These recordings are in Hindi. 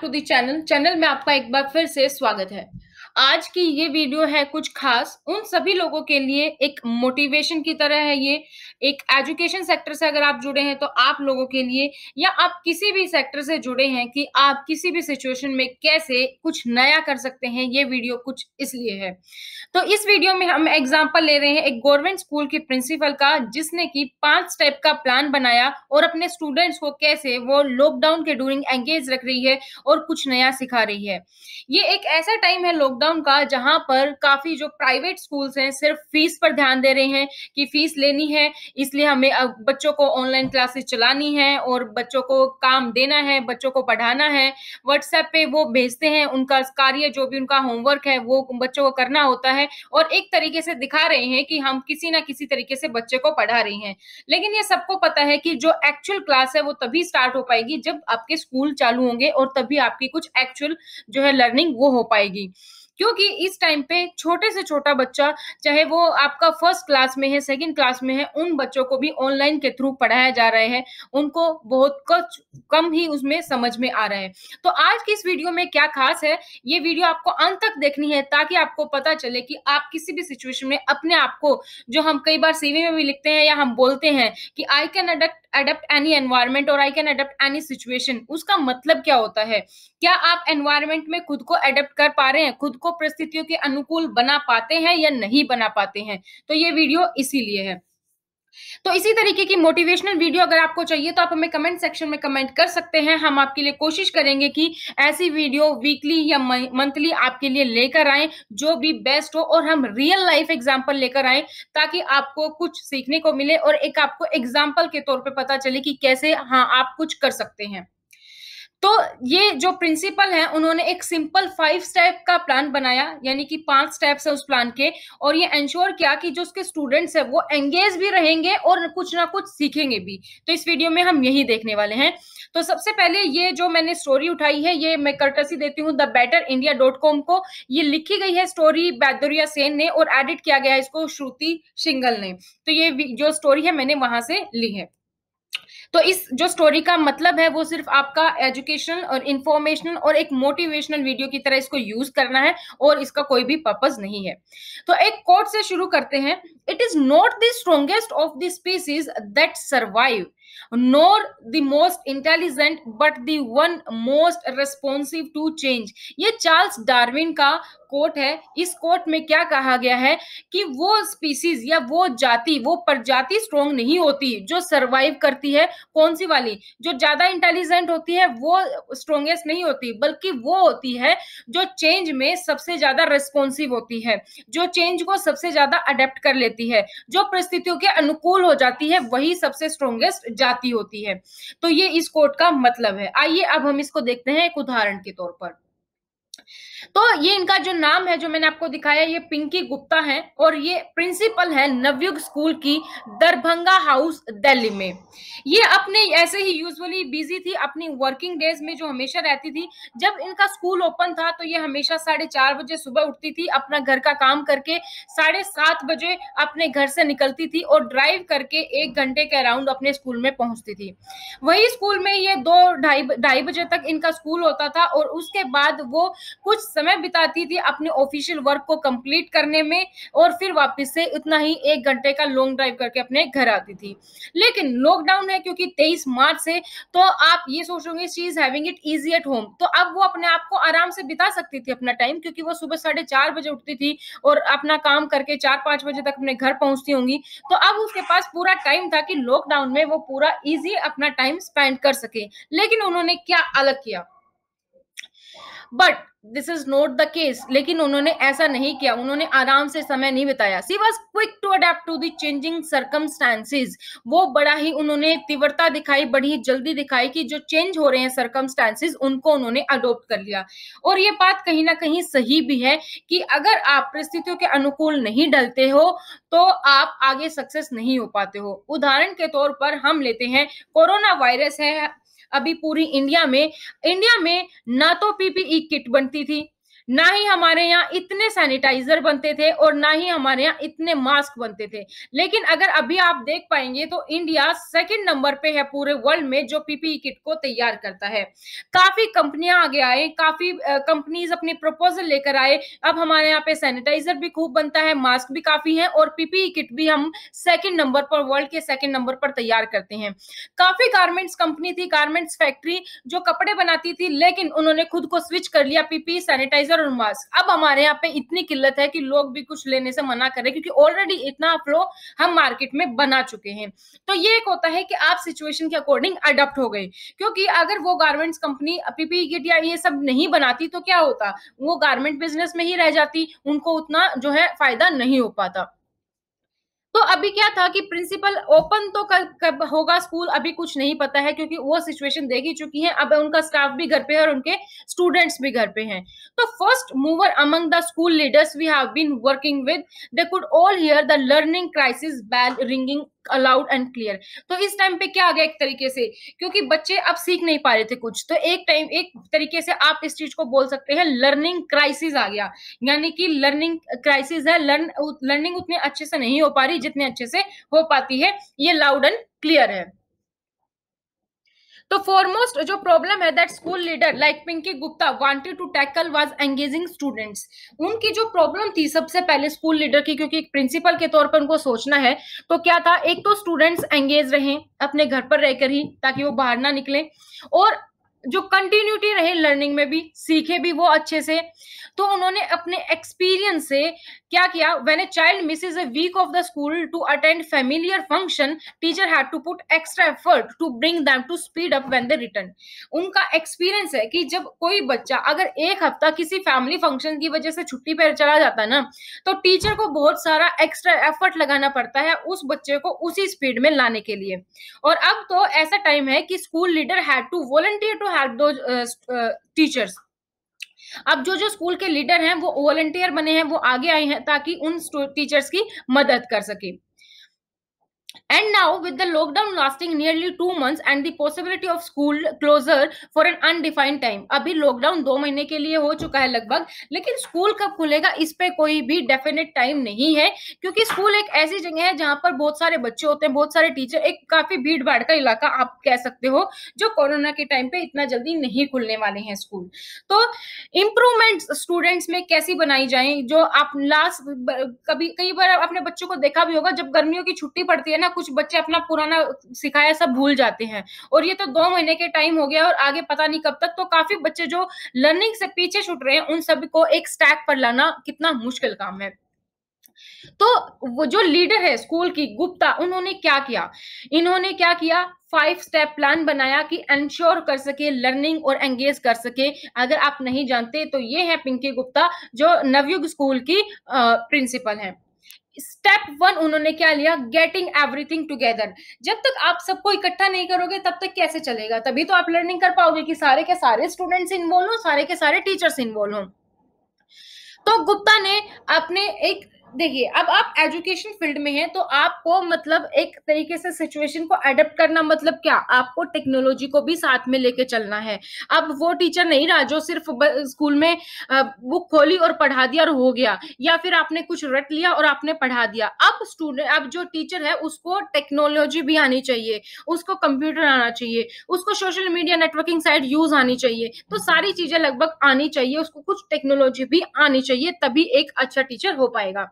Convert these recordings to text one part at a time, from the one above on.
टू दी चैनल चैनल में आपका एक बार फिर से स्वागत है आज की ये वीडियो है कुछ खास उन सभी लोगों के लिए एक मोटिवेशन की तरह है ये एक एजुकेशन सेक्टर से अगर आप जुड़े हैं तो आप लोगों के लिए या आप किसी भी सेक्टर से जुड़े हैं कि आप किसी भी सिचुएशन में कैसे कुछ नया कर सकते हैं ये वीडियो कुछ इसलिए है तो इस वीडियो में हम एग्जाम्पल ले रहे हैं एक गवर्नमेंट स्कूल की प्रिंसिपल का जिसने की पांच स्टेप का प्लान बनाया और अपने स्टूडेंट्स को कैसे वो लॉकडाउन के ड्यूरिंग एंगेज रख रही है और कुछ नया सिखा रही है ये एक ऐसा टाइम है लॉकडाउन लॉकडाउन का जहां पर काफी जो प्राइवेट स्कूल्स हैं सिर्फ फीस पर ध्यान दे रहे हैं कि फीस लेनी है इसलिए हमें बच्चों को ऑनलाइन क्लासेस चलानी है और बच्चों को काम देना है बच्चों को पढ़ाना है व्हाट्सएप पे वो भेजते हैं उनका कार्य जो भी उनका होमवर्क है वो बच्चों को करना होता है और एक तरीके से दिखा रहे हैं कि हम किसी ना किसी तरीके से बच्चे को पढ़ा रहे हैं लेकिन ये सबको पता है कि जो एक्चुअल क्लास है वो तभी स्टार्ट हो पाएगी जब आपके स्कूल चालू होंगे और तभी आपकी कुछ एक्चुअल जो है लर्निंग वो हो पाएगी क्योंकि इस टाइम पे छोटे से छोटा बच्चा चाहे वो आपका फर्स्ट क्लास में है सेकेंड क्लास में है उन बच्चों को भी ऑनलाइन के थ्रू पढ़ाया जा रहा है उनको बहुत कुछ कम ही उसमें समझ में आ रहा है तो आज की इस वीडियो में क्या खास है ये वीडियो आपको अंत तक देखनी है ताकि आपको पता चले कि आप किसी भी सिचुएशन में अपने आप को जो हम कई बार सीवी में भी लिखते हैं या हम बोलते हैं कि आई कैन अडक्ट अडप्ट एनी एनवायरमेंट और I can adapt any situation उसका मतलब क्या होता है क्या आप एनवायरमेंट में खुद को अडप्ट कर पा रहे हैं खुद को परिस्थितियों के अनुकूल बना पाते हैं या नहीं बना पाते हैं तो ये वीडियो इसीलिए है तो इसी तरीके की मोटिवेशनल वीडियो अगर आपको चाहिए तो आप हमें कमेंट सेक्शन में कमेंट कर सकते हैं हम आपके लिए कोशिश करेंगे कि ऐसी वीडियो वीकली या मंथली आपके लिए लेकर आए जो भी बेस्ट हो और हम रियल लाइफ एग्जांपल लेकर आए ताकि आपको कुछ सीखने को मिले और एक आपको एग्जांपल के तौर पे पता चले कि कैसे हाँ आप कुछ कर सकते हैं तो ये जो प्रिंसिपल है उन्होंने एक सिंपल फाइव स्टेप का प्लान बनाया यानी कि पांच स्टेप्स है उस प्लान के और ये एंश्योर किया कि जो उसके स्टूडेंट्स है वो एंगेज भी रहेंगे और कुछ ना कुछ सीखेंगे भी तो इस वीडियो में हम यही देखने वाले हैं तो सबसे पहले ये जो मैंने स्टोरी उठाई है ये मैं कर्टसी देती हूँ the better India dot com को ये लिखी गई है स्टोरी बैदुरिया सेन ने और एडिट किया गया है इसको श्रुति सिंगल ने तो ये जो स्टोरी है मैंने वहां से ली है तो इस जो स्टोरी का मतलब है वो सिर्फ आपका एजुकेशनल और इंफॉर्मेशनल और एक मोटिवेशनल वीडियो की तरह इसको यूज करना है और इसका कोई भी पर्पज नहीं है तो एक कोट से शुरू करते हैं it is not the strongest of the species that survive nor the most intelligent but the one most responsive to change ये चार्ल्स डार्विन का कोट है इस कोट में क्या कहा गया है कि वो स्पीसीज या वो जाति वो प्रजाति स्ट्रोंग नहीं होती जो सरवाइव करती है कौन सी वाली जो ज्यादा इंटेलिजेंट होती है वो स्ट्रोंगेस्ट नहीं होती बल्कि वो होती है जो चेंज में सबसे ज्यादा रेस्पॉन्सिव होती है जो चेंज को सबसे ज्यादा अडेप्ट कर लेती है जो परिस्थितियों के अनुकूल हो जाती है वही सबसे स्ट्रोंगेस्ट जाती होती है तो ये इस कोट का मतलब है आइए अब हम इसको देखते हैं एक उदाहरण के तौर पर तो ये इनका जो नाम है जो मैंने आपको दिखाया ये पिंकी गुप्ता है और ये प्रिंसिपल है नवयुग स्कूल की दरभंगा हाउस दिल्ली में ये अपने ऐसे ही यूजुअली बिजी थी अपनी वर्किंग डेज में जो हमेशा रहती थी जब इनका स्कूल ओपन था तो ये हमेशा साढ़े चार बजे सुबह उठती थी अपना घर का काम करके साढ़े सात बजे अपने घर से निकलती थी और ड्राइव करके एक घंटे के अराउंड अपने स्कूल में पहुंचती थी वही स्कूल में ये दो ढाई ढाई बजे तक इनका स्कूल होता था और उसके बाद वो कुछ समय बिताती थी अपने ऑफिशियल वर्क को कंप्लीट करने में और फिर वापस से उतना ही एक घंटे का लॉन्ग ड्राइव करके अपने घर आती थी लेकिन लॉकडाउन है क्योंकि तेईस मार्च से तो आप ये सोचोगे she is having it easy at home तो अब वो अपने आप को आराम से बिता सकती थी अपना टाइम क्योंकि वो सुबह साढ़े चार बजे उठती थी और अपना काम करके चार पांच बजे तक अपने घर पहुंचती होंगी तो अब उसके पास पूरा टाइम था कि लॉकडाउन में वो पूरा इजी अपना टाइम स्पेंड कर सके लेकिन उन्होंने क्या अलग किया but this is not the case लेकिन उन्होंने ऐसा नहीं किया उन्होंने आराम से समय नहीं बिताया she was quick to adapt to the changing circumstances वो बड़ा ही उन्होंने तीव्रता दिखाई बड़ी जल्दी दिखाई कि जो चेंज हो रहे हैं सर्कमस्टांसिस उनको उन्होंने अडोप्ट कर लिया और ये बात कहीं ना कहीं सही भी है कि अगर आप परिस्थितियों के अनुकूल नहीं डलते हो तो आप आगे सक्सेस नहीं हो पाते हो उदाहरण के तौर पर हम लेते हैं कोरोना वायरस है अभी पूरी इंडिया में इंडिया में ना तो पीपीई किट e बनती थी ना ही हमारे यहाँ इतने सैनिटाइजर बनते थे और ना ही हमारे यहाँ इतने मास्क बनते थे लेकिन अगर अभी आप देख पाएंगे तो इंडिया सेकंड नंबर पे है पूरे वर्ल्ड में जो पीपीई किट e को तैयार करता है काफी कंपनियां आगे आए काफी कंपनीज अपने प्रपोजल लेकर आए अब हमारे यहाँ पे सैनिटाइजर भी खूब बनता है मास्क भी काफी है और पीपीई किट e भी हम सेकेंड नंबर पर वर्ल्ड के सेकेंड नंबर पर तैयार करते हैं काफी गार्मेंट्स कंपनी थी गार्मेंट्स फैक्ट्री जो कपड़े बनाती थी लेकिन उन्होंने खुद को स्विच कर लिया पीपीई सैनिटाइजर ब्लेजर और मास्क अब हमारे यहाँ पे इतनी किल्लत है कि लोग भी कुछ लेने से मना कर रहे क्योंकि ऑलरेडी इतना फ्लो हम मार्केट में बना चुके हैं तो ये एक होता है कि आप सिचुएशन के अकॉर्डिंग अडोप्ट हो गए क्योंकि अगर वो गारमेंट्स कंपनी पीपी किट या ये सब नहीं बनाती तो क्या होता वो गारमेंट बिजनेस में ही रह जाती उनको उतना जो है फायदा नहीं हो पाता तो अभी क्या था कि प्रिंसिपल ओपन तो कब कब होगा स्कूल अभी कुछ नहीं पता है क्योंकि वो सिचुएशन देख ही चुकी है अब उनका स्टाफ भी घर पे है और उनके स्टूडेंट्स भी घर पे हैं तो first mover among the school leaders we have been working with they could all hear the learning crisis bell ringing aloud and clear तो इस टाइम पे क्या आ गया एक तरीके से क्योंकि बच्चे अब सीख नहीं पा रहे थे कुछ तो एक टाइम एक तरीके से आप इस चीज को बोल सकते हैं लर्निंग क्राइसिस आ गया यानी कि लर्निंग क्राइसिस है लर्न लर्निंग उतने अच्छे से नहीं हो पा रही जितने अच्छे से हो पाती है ये लाउड एंड क्लियर है तो फॉरमोस्ट जो प्रॉब्लम है that school leader like Pinki Gupta wanted to tackle was engaging students उनकी जो प्रॉब्लम थी सबसे पहले स्कूल लीडर की क्योंकि प्रिंसिपल के तौर पर उनको सोचना है तो क्या था एक तो स्टूडेंट्स एंगेज रहें अपने घर पर रहकर ही ताकि वो बाहर ना निकले और जो कंटिन्यूटी रहे लर्निंग में भी सीखे भी वो अच्छे से तो उन्होंने अपने एक्सपीरियंस से क्या किया when a child miss is a week of the school to attend familiar function teacher had to put extra effort to bring them to speed up when they return उनका एक्सपीरियंस है कि जब कोई बच्चा अगर एक हफ्ता किसी फैमिली फंक्शन की वजह से छुट्टी पर चला जाता है ना तो टीचर को बहुत सारा एक्स्ट्रा एफर्ट लगाना पड़ता है उस बच्चे को उसी स्पीड में लाने के लिए और अब तो ऐसा टाइम है कि school leader had to volunteer to help two teachers uh, uh, अब जो जो स्कूल के लीडर हैं वो वॉलेंटियर बने हैं वो आगे आए हैं ताकि उन टीचर्स की मदद कर सके And now, with the lockdown lasting nearly two months and the possibility of school closure for an undefined time, अभी लॉकडाउन दो महीने के लिए हो चुका है लगभग लेकिन school कब खुलेगा इस पे कोई भी definite time नहीं है क्योंकि स्कूल एक ऐसी जगह है जहां पर बहुत सारे बच्चे होते हैं बहुत सारे टीचर एक काफी भीड़ भाड़ का इलाका आप कह सकते हो जो कोरोना के टाइम पे इतना जल्दी नहीं खुलने वाले हैं स्कूल तो इम्प्रूवमेंट स्टूडेंट्स में कैसी बनाई जाए जो आप लास्ट कभी कई बार आपने बच्चों को देखा भी होगा जब गर्मियों की छुट्टी पड़ती है ना कुछ बच्चे अपना पुराना सिखाया सब भूल जाते हैं और ये तो दो महीने के टाइम हो गया और आगे पता नहीं कब तक तो काफी बच्चे जो लर्निंग से पीछे छूट रहे हैं उन सभी को एक स्टैक पर लाना कितना मुश्किल काम है तो वो जो लीडर है स्कूल की गुप्ता उन्होंने क्या किया इन्होंने क्या किया फाइव स्टेप प्लान बनाया कि एंश्योर कर सके लर्निंग और एंगेज कर सके अगर आप नहीं जानते तो ये है पिंकी गुप्ता जो नवयुग स्कूल की प्रिंसिपल है स्टेप वन उन्होंने क्या लिया गेटिंग एवरीथिंग टुगेदर जब तक आप सबको इकट्ठा नहीं करोगे तब तक कैसे चलेगा तभी तो आप लर्निंग कर पाओगे कि सारे के सारे स्टूडेंट्स इन्वॉल्व हो सारे के सारे टीचर्स इन्वॉल्व हो तो गुप्ता ने अपने एक देखिए अब आप एजुकेशन फील्ड में हैं तो आपको मतलब एक तरीके से सिचुएशन को अडेप्ट करना मतलब क्या आपको टेक्नोलॉजी को भी साथ में लेके चलना है अब वो टीचर नहीं रहा जो सिर्फ स्कूल में बुक खोली और पढ़ा दिया और हो गया या फिर आपने कुछ रट लिया और आपने पढ़ा दिया अब स्टूडेंट अब जो टीचर है उसको टेक्नोलॉजी भी आनी चाहिए उसको कंप्यूटर आना चाहिए उसको social media networking site use आनी चाहिए तो सारी चीजें लगभग आनी चाहिए उसको कुछ टेक्नोलॉजी भी आनी चाहिए तभी एक अच्छा टीचर हो पाएगा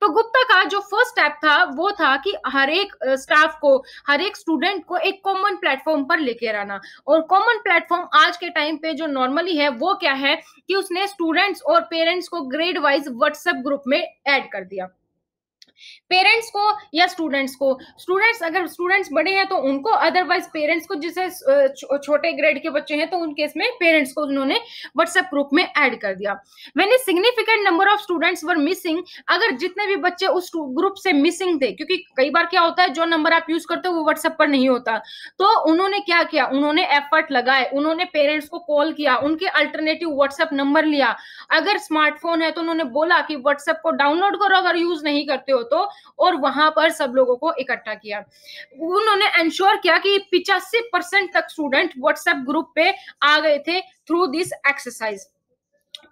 तो गुप्ता का जो फर्स्ट स्टेप था वो था कि हर एक स्टाफ को हर एक स्टूडेंट को एक कॉमन प्लेटफॉर्म पर लेके आना और कॉमन प्लेटफॉर्म आज के टाइम पे जो नॉर्मली है वो क्या है कि उसने स्टूडेंट्स और पेरेंट्स को ग्रेड वाइज व्हाट्सएप ग्रुप में एड कर दिया पेरेंट्स को या स्टूडेंट्स को स्टूडेंट्स अगर स्टूडेंट्स बड़े हैं तो उनको अदरवाइज पेरेंट्स को जैसे छोटे ग्रेड के बच्चे हैं तो उनके इसमें पेरेंट्स को उन्होंने व्हाट्सएप ग्रुप में ऐड कर दिया मैंने significant number of students were missing अगर जितने भी बच्चे उस ग्रुप से मिसिंग थे क्योंकि कई बार क्या होता है जो नंबर आप यूज करते हो वो व्हाट्सएप पर नहीं होता तो उन्होंने क्या किया उन्होंने एफर्ट लगाए उन्होंने पेरेंट्स को कॉल किया उनके अल्टरनेटिव व्हाट्सएप नंबर लिया अगर स्मार्टफोन है तो उन्होंने बोला कि व्हाट्सएप को डाउनलोड करो अगर यूज नहीं करते हो तो और वहां पर सब लोगों को इकट्ठा किया उन्होंने एंश्योर किया कि पिचासी परसेंट तक स्टूडेंट व्हाट्सएप ग्रुप पे आ गए थे थ्रू दिस एक्सरसाइज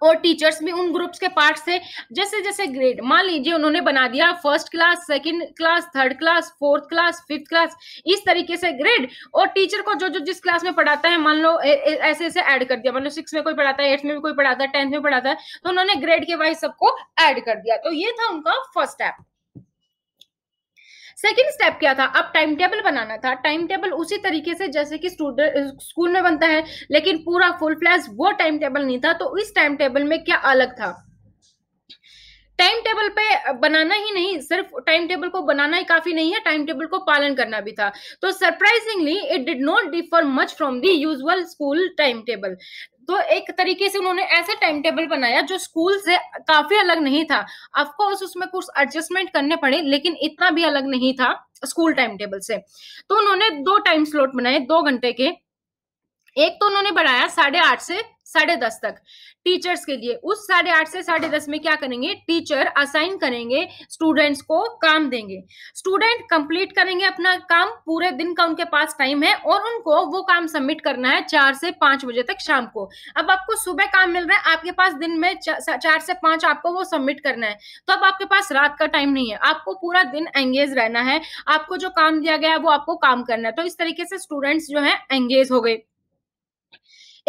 और टीचर्स भी उन ग्रुप्स के पार्ट से जैसे जैसे ग्रेड मान लीजिए उन्होंने बना दिया first class second class third class fourth class fifth class इस तरीके से ग्रेड और टीचर को जो जो जिस क्लास में पढ़ाता है मान लो ऐसे ऐसे ऐड कर दिया मान लो सिक्स में कोई पढ़ाता है एट्थ में भी कोई पढ़ाता है टेंथ में पढ़ाता है तो उन्होंने ग्रेड के वाइज सबको ऐड कर दिया तो ये था उनका फर्स्ट स्टेप सेकेंड स्टेप क्या था अब टाइम टेबल बनाना था टाइम टेबल उसी तरीके से जैसे कि स्टूडेंट स्कूल में बनता है लेकिन पूरा फुल फ्लैश वो टाइम टेबल नहीं था तो इस टाइम टेबल में क्या अलग था टाइम टेबल पे बनाना ही नहीं सिर्फ टाइम टेबल को बनाना ही काफी नहीं है टाइम टेबल को पालन करना भी था तो surprisingly it did not differ much from the usual school time table तो एक तरीके से उन्होंने ऐसा टाइम टेबल बनाया जो स्कूल से काफी अलग नहीं था अफकोर्स उसमें कुछ एडजस्टमेंट करने पड़े लेकिन इतना भी अलग नहीं था स्कूल टाइम टेबल से तो उन्होंने दो टाइम स्लॉट बनाए दो घंटे के एक तो उन्होंने बढ़ाया साढ़े आठ से साढ़े दस तक टीचर्स के लिए उस साढ़े आठ से साढ़े दस में क्या करेंगे टीचर असाइन करेंगे स्टूडेंट्स को काम देंगे स्टूडेंट कंप्लीट करेंगे अपना काम पूरे दिन का उनके पास टाइम है और उनको वो काम सबमिट करना है चार से पांच बजे तक शाम को अब आपको सुबह काम मिल रहा है आपके पास दिन में चार से पांच आपको वो सबमिट करना है तो अब आपके पास रात का टाइम नहीं है आपको पूरा दिन एंगेज रहना है आपको जो काम दिया गया है वो आपको काम करना है तो इस तरीके से स्टूडेंट्स जो है एंगेज हो गए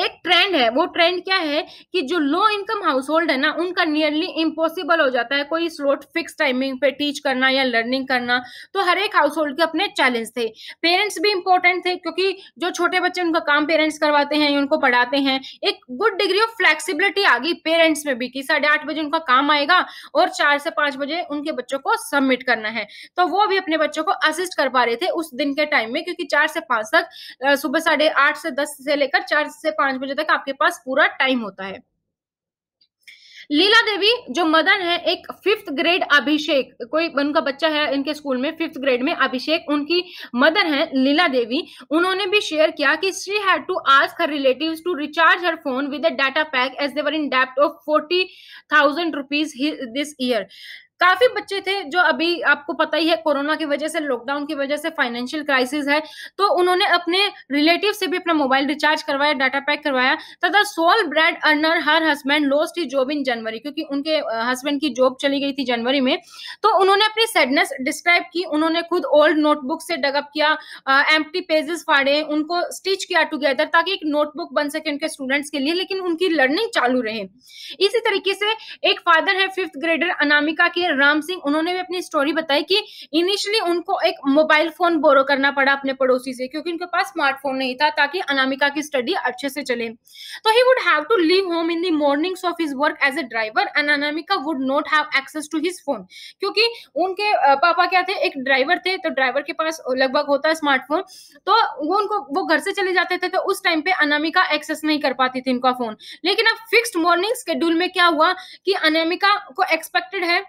एक ट्रेंड है वो ट्रेंड क्या है कि जो लो इनकम हाउस होल्ड है ना उनका नियरली इम्पॉसिबल हो जाता है कोई स्लोट फिक्स टाइमिंग पे टीच करना या लर्निंग करना तो हर एक हाउस होल्ड के अपने चैलेंज थे पेरेंट्स भी इंपॉर्टेंट थे क्योंकि जो छोटे बच्चे उनका काम पेरेंट्स करवाते हैं उनको पढ़ाते हैं एक गुड डिग्री ऑफ फ्लेक्सीबिलिटी आ गई पेरेंट्स में भी कि साढ़े आठ बजे उनका काम आएगा और चार से पांच बजे उनके बच्चों को सबमिट करना है तो वो भी अपने बच्चों को असिस्ट कर पा रहे थे उस दिन के टाइम में क्योंकि चार से पांच तक सुबह साढ़े आठ से दस से लेकर चार से पांच बजे तक आपके पास पूरा टाइम होता है लीला देवी जो मदन है एक फिफ्थ ग्रेड अभिषेक कोई उनका बच्चा है इनके स्कूल में फिफ्थ ग्रेड में अभिषेक उनकी मदर है लीला देवी उन्होंने भी शेयर किया कि she had to ask her relatives to recharge her phone with data pack as they were in डेप्ट of forty thousand rupees this year काफी बच्चे थे जो अभी आपको पता ही है कोरोना की वजह से लॉकडाउन की वजह से फाइनेंशियल क्राइसिस है तो उन्होंने अपने रिलेटिव से भी अपना मोबाइल रिचार्ज करवाया डाटा पैक करवाया तथा sole bread earner her husband lost his job in January क्योंकि उनके हस्बैंड की जॉब चली गई थी जनवरी में तो उन्होंने अपनी सैडनेस डिस्क्राइब की उन्होंने खुद ओल्ड नोटबुक से डगअप किया एम पेजेस फाड़े उनको स्टिच किया टुगेदर ताकि एक नोटबुक बन सके उनके स्टूडेंट्स के लिए लेकिन उनकी लर्निंग चालू रहे इसी तरीके से एक फादर है फिफ्थ ग्रेडर अनामिका के है राम सिंह उन्होंने भी अपनी स्टोरी बताई कि इनिशियली उनको एक मोबाइल फोन बोरो करना पड़ा अपने पड़ोसी से क्योंकि उनके पास स्मार्टफोन नहीं था ताकि अनामिका की स्टडी अच्छे से चले तो ही would have to leave home in the mornings of his work as a driver and Anamika would not have access to his phone क्योंकि उनके पापा क्या थे एक ड्राइवर थे तो ड्राइवर के पास लगभग होता है स्मार्टफोन तो वो उनको वो घर से चले जाते थे तो उस टाइम पे अनामिका एक्सेस नहीं कर पाती थी इनका फोन लेकिन अब फिक्स्ड मॉर्निंग शेड्यूल में क्या हुआ कि अनामिका को एक्सपेक्टेड है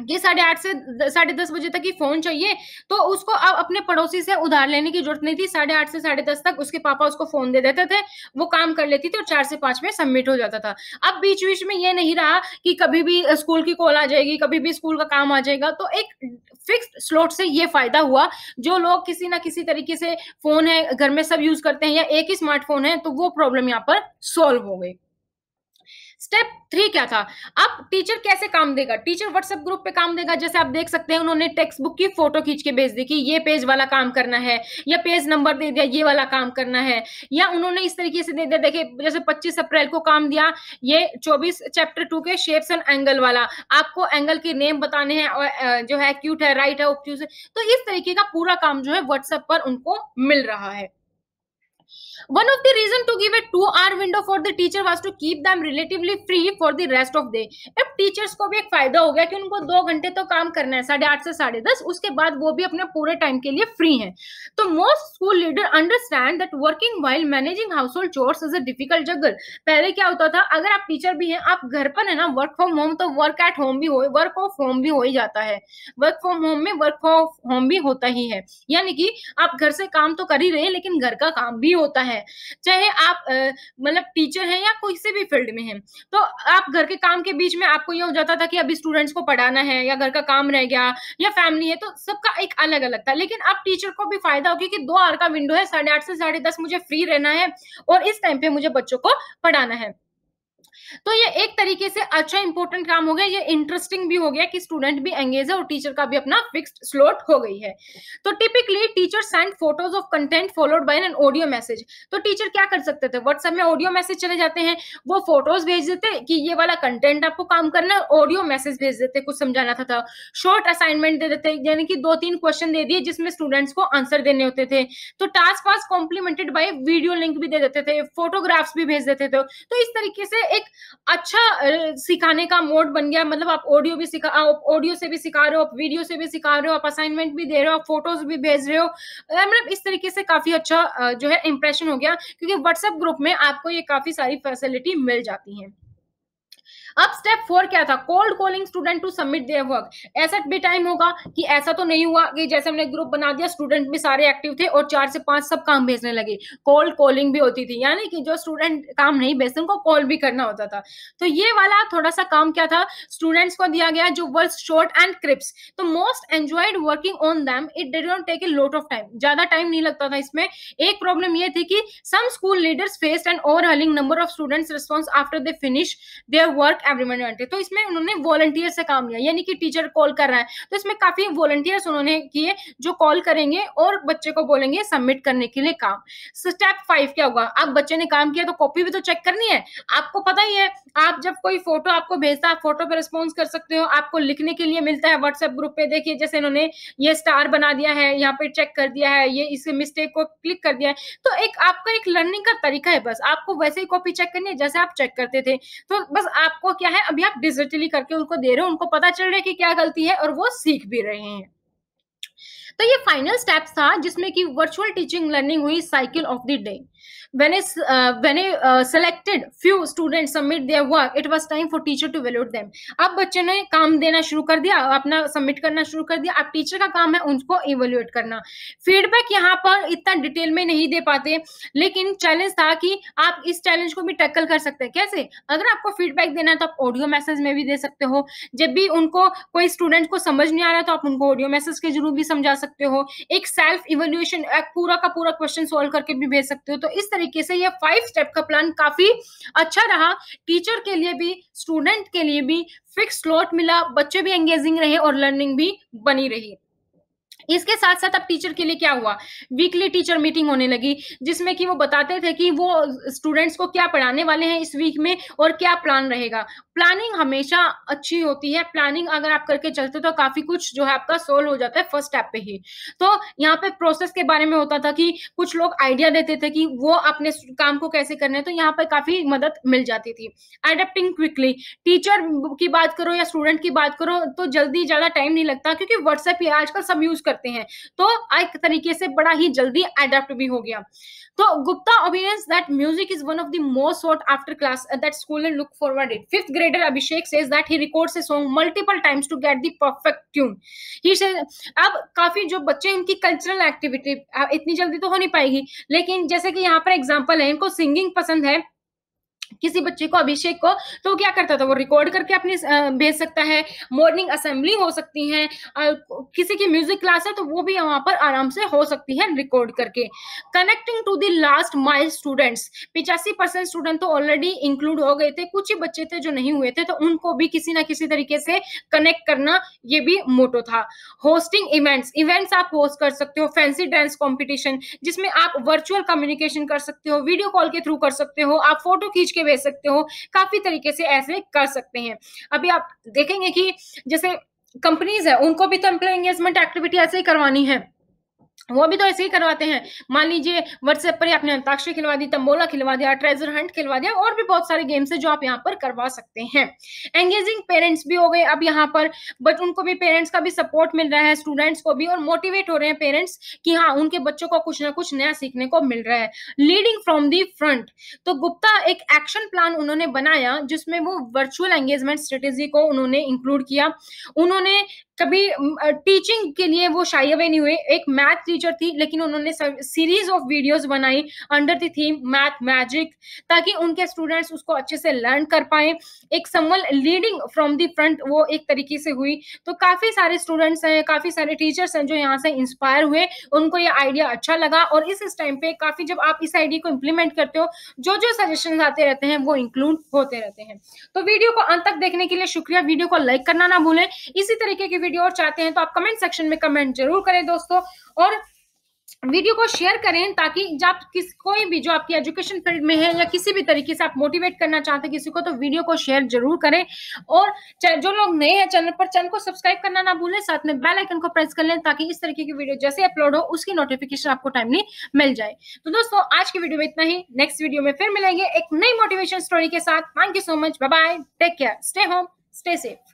कि साढ़े आठ से साढ़े दस बजे तक ही फोन चाहिए तो उसको अब अपने पड़ोसी से उधार लेने की जरूरत नहीं थी साढ़े आठ से साढ़े दस तक उसके पापा उसको फोन दे देते थे वो काम कर लेती थी और चार से पांच में सबमिट हो जाता था अब बीच बीच में ये नहीं रहा कि कभी भी स्कूल की कॉल आ जाएगी कभी भी स्कूल का काम आ जाएगा तो एक फिक्स स्लॉट से ये फायदा हुआ जो लोग किसी ना किसी तरीके से फोन है घर में सब यूज करते हैं या एक ही स्मार्टफोन है तो वो प्रॉब्लम यहाँ पर सॉल्व हो गई स्टेप थ्री क्या था अब टीचर कैसे काम देगा टीचर व्हाट्सएप ग्रुप पे काम देगा जैसे आप देख सकते हैं उन्होंने टेक्स्ट बुक की फोटो खींच के भेज दी कि ये पेज वाला काम करना है या पेज नंबर दे दिया ये वाला काम करना है या उन्होंने इस तरीके से दे दिया देखे जैसे पच्चीस अप्रैल को काम दिया ये चौबीस चैप्टर टू के शेप्स एंड एंगल वाला आपको एंगल के नेम बताने हैं और जो है क्यूट है राइट है तो इस तरीके का पूरा काम जो है व्हाट्सएप पर उनको मिल रहा है One of the reason to give a two hour window for the teacher was to keep them relatively free for the rest of day. अब teachers को भी एक फायदा हो गया कि उनको दो घंटे तो काम करना है साढ़े आठ से साढ़े दस उसके बाद वो भी अपने पूरे टाइम के लिए फ्री हैं. तो most school leader understand that working while managing household chores is a difficult juggle पहले क्या होता था अगर आप टीचर भी हैं आप घर पर है ना वर्क फ्रॉम होम तो वर्क एट होम भी हो वर्क ऑफ होम भी हो ही जाता है वर्क फ्रॉम होम में वर्क ऑफ होम भी होता ही है यानी कि आप घर से काम तो कर ही रहे हैं लेकिन घर का काम भी होता है है चाहे आप मतलब टीचर हैं या से भी फील्ड में हैं तो आप घर के काम के बीच में आपको ये हो जाता था कि अभी स्टूडेंट्स को पढ़ाना है या घर का काम रह गया या फैमिली है तो सबका एक अलग अलग था लेकिन अब टीचर को भी फायदा हो गया कि दो आर का विंडो है साढ़े आठ से साढ़े दस मुझे फ्री रहना है और इस टाइम पे मुझे बच्चों को पढ़ाना है तो ये एक तरीके से अच्छा इंपॉर्टेंट काम हो गया ये इंटरेस्टिंग भी हो गया कि स्टूडेंट भी एंगेज है और टीचर का भी अपना फिक्स्ड स्लॉट हो गई है तो typically teacher send photos of content followed by an audio message तो टीचर क्या कर सकते थे व्हाट्सएप में ऑडियो मैसेज चले जाते हैं वो फोटोज भेज देते कि ये वाला कंटेंट आपको काम करना है ऑडियो मैसेज भेज देते कुछ समझाना था, शॉर्ट असाइनमेंट दे देते यानी कि दो तीन क्वेश्चन दे दिए जिसमें स्टूडेंट्स को आंसर देने होते थे तो task was complemented by video link भी दे देते थे फोटोग्राफ्स भी भेज देते थे तो इस तरीके से एक अच्छा सिखाने का मोड बन गया मतलब आप ऑडियो भी सिखा आप ऑडियो से भी सिखा रहे हो आप वीडियो से भी सिखा रहे हो आप असाइनमेंट भी दे रहे हो आप फोटोज भी भेज रहे हो मतलब इस तरीके से काफी अच्छा जो है इंप्रेशन हो गया क्योंकि व्हाट्सएप ग्रुप में आपको ये काफी सारी फैसिलिटी मिल जाती है अब स्टेप फोर क्या था cold calling student to submit their work ऐसा भी टाइम होगा कि ऐसा तो नहीं हुआ कि जैसे हमने ग्रुप बना दिया स्टूडेंट भी सारे एक्टिव थे और चार से पांच सब काम भेजने लगे कोल्ड कॉलिंग भी होती थी यानी कि जो स्टूडेंट काम नहीं भेजते उनको कॉल भी करना होता था तो ये वाला थोड़ा सा काम क्या था स्टूडेंट्स को दिया गया जो वर्क शॉर्ट एंड क्रिप्स तो most enjoyed working on them it did not take a lot of time ज्यादा टाइम नहीं लगता था इसमें एक प्रॉब्लम यह थी कि some school leaders faced and overwhelming number of students response after they finish their work everyone wanted तो इसमें उन्होंने वॉलंटियर से काम लिया यानी कि टीचर कॉल कर रहा है तो इसमें काफी वॉलंटियर्स उन्होंने किए जो कॉल करेंगे और बच्चे को बोलेंगे सबमिट करने के लिए काम स्टेप फाइव क्या होगा अब बच्चे ने काम किया तो कॉपी भी तो चेक करनी है आपको पता ही है आप जब कोई फोटो आपको भेजता है फोटो पे रिस्पॉन्स कर सकते हो आपको लिखने के लिए मिलता है व्हाट्सएप ग्रुप पे देखिए जैसे इन्होंने ये स्टार बना दिया है यहाँ पे चेक कर दिया है ये इस मिस्टेक को क्लिक कर दिया है तो एक आपका एक लर्निंग का तरीका है बस आपको वैसे ही कॉपी चेक करनी है जैसे आप चेक करते थे तो बस आपको क्या है अभी आप डिजिटली करके उनको दे रहे हो उनको पता चल रहा है कि क्या गलती है और वो सीख भी रहे हैं तो ये फाइनल स्टेप था जिसमें कि वर्चुअल टीचिंग लर्निंग हुई cycle of the day when is uh, when I uh, selected few students submit their work it was time for teacher to evaluate them अब बच्चे ने काम देना शुरू कर दिया अपना सबमिट करना शुरू कर दिया अब टीचर का काम है उनको इवेल्युएट करना फीडबैक यहाँ पर इतना डिटेल में नहीं दे पाते लेकिन चैलेंज था कि आप इस चैलेंज को भी टैकल कर सकते हैं कैसे अगर आपको फीडबैक देना है तो आप ऑडियो मैसेज में भी दे सकते हो जब भी उनको कोई स्टूडेंट को समझ नहीं आ रहा तो आप उनको ऑडियो मैसेज के जरूर भी समझा सकते हो एक सेल्फ इवेल्युएशन पूरा का पूरा क्वेश्चन सोल्व करके भी भेज सकते हो तो इस तरीके से ये फाइव स्टेप का प्लान काफी अच्छा रहा टीचर के लिए भी स्टूडेंट के लिए भी फिक्स स्लॉट मिला बच्चे भी एंगेजिंग रहे और लर्निंग भी बनी रही इसके साथ साथ अब टीचर के लिए क्या हुआ वीकली टीचर मीटिंग होने लगी जिसमें कि वो बताते थे कि वो स्टूडेंट्स को क्या पढ़ाने वाले हैं इस वीक में और क्या प्लान रहेगा प्लानिंग हमेशा अच्छी होती है प्लानिंग अगर आप करके चलते तो काफी कुछ जो है आपका सोल्व हो जाता है फर्स्ट स्टेप पे ही तो यहाँ पे प्रोसेस के बारे में होता था कि कुछ लोग आइडिया देते थे कि वो अपने काम को कैसे करना है तो यहाँ पर काफी मदद मिल जाती थी अडेप्टिंग क्विकली टीचर की बात करो या स्टूडेंट की बात करो तो जल्दी ज्यादा टाइम नहीं लगता क्योंकि व्हाट्सएप आजकल सब यूज कर करते हैं तो एक तरीके से बड़ा ही जल्दी अडेप्ट भी हो गया तो Gupta obedience that music is one of the most what after class that school and look forward it fifth grader Abhishek says that he record a song multiple times to get perfect tune he say अब काफी जो बच्चे इनकी कल्चरल एक्टिविटी इतनी जल्दी तो हो नहीं पाएगी लेकिन जैसे कि यहाँ पर एग्जाम्पल है इनको सिंगिंग पसंद है किसी बच्चे को अभिषेक को तो क्या करता था वो रिकॉर्ड करके अपने भेज सकता है मॉर्निंग असेंबली हो सकती है किसी की म्यूजिक क्लास है तो वो भी वहां पर आराम से हो सकती है रिकॉर्ड करके connecting to the last mile students पिचासी परसेंट स्टूडेंट तो ऑलरेडी इंक्लूड हो गए थे कुछ ही बच्चे थे जो नहीं हुए थे तो उनको भी किसी ना किसी तरीके से कनेक्ट करना ये भी मोटो था होस्टिंग इवेंट्स इवेंट्स आप होस्ट कर सकते हो फैंसी डांस कॉम्पिटिशन जिसमें आप वर्चुअल कम्युनिकेशन कर सकते हो वीडियो कॉल के थ्रू कर सकते हो आप फोटो खींच के भेज सकते हो काफी तरीके से ऐसे कर सकते हैं अभी आप देखेंगे कि जैसे कंपनीज है उनको भी तो एम्प्लॉय एंगेजमेंट एक्टिविटी ऐसे ही करवानी है वो भी तो ऐसे ही करवाते हैं मान लीजिए व्हाट्सएप पर ही आपने अंताक्षरी खिलवा दी तंबोला खिलवा दिया ट्रेजर हंट खिलवा दिया और भी बहुत सारे गेम्स है जो आप यहाँ पर करवा सकते हैं एंगेजिंग पेरेंट्स भी हो गए अब यहाँ पर बट उनको भी पेरेंट्स का भी सपोर्ट मिल रहा है स्टूडेंट्स को भी और मोटिवेट हो रहे हैं पेरेंट्स कि हाँ उनके बच्चों को कुछ ना कुछ नया सीखने को मिल रहा है लीडिंग फ्रॉम दी फ्रंट तो गुप्ता एक एक्शन प्लान उन्होंने बनाया जिसमें वो वर्चुअल एंगेजमेंट स्ट्रेटेजी को उन्होंने इंक्लूड किया उन्होंने कभी टीचिंग के लिए वो शाई अवे नहीं हुए एक मैथ टीचर थी लेकिन उन्होंने सीरीज ऑफ वीडियोस बनाई under the theme math magic ताकि उनके स्टूडेंट्स उसको अच्छे से लर्न कर पाए एक समल लीडिंग फ्रॉम दी फ्रंट वो एक तरीके से हुई तो काफी सारे स्टूडेंट्स हैं काफी सारे टीचर्स हैं जो यहाँ से इंस्पायर हुए उनको ये आइडिया अच्छा लगा और इस टाइम पे काफी जब आप इस आइडिया को इम्प्लीमेंट करते हो जो जो सजेशन आते रहते हैं वो इंक्लूड होते रहते हैं तो वीडियो को अंत तक देखने के लिए शुक्रिया वीडियो को लाइक करना ना भूलें इसी तरीके की वीडियो और चाहते हैं तो आप कमेंट सेक्शन में कमेंट जरूर करें दोस्तों और वीडियो को शेयर करें ताकि जब किस कोई भी जो आपकी एजुकेशन फील्ड में है या किसी भी तरीके से आप मोटिवेट करना चाहते हैं किसी को तो वीडियो को शेयर जरूर करें और जो लोग नए हैं चैनल पर चैनल को सब्सक्राइब करना ना भूलें साथ में बेल आइकन को प्रेस कर लें ताकि इस तरीके की वीडियो जैसे अपलोड हो उसकी नोटिफिकेशन आपको टाइमली मिल जाए तो दोस्तों आज की वीडियो में इतना ही नेक्स्ट वीडियो में फिर मिलेंगे एक नई मोटिवेशन स्टोरी के साथ thank you so much bye take care stay home stay safe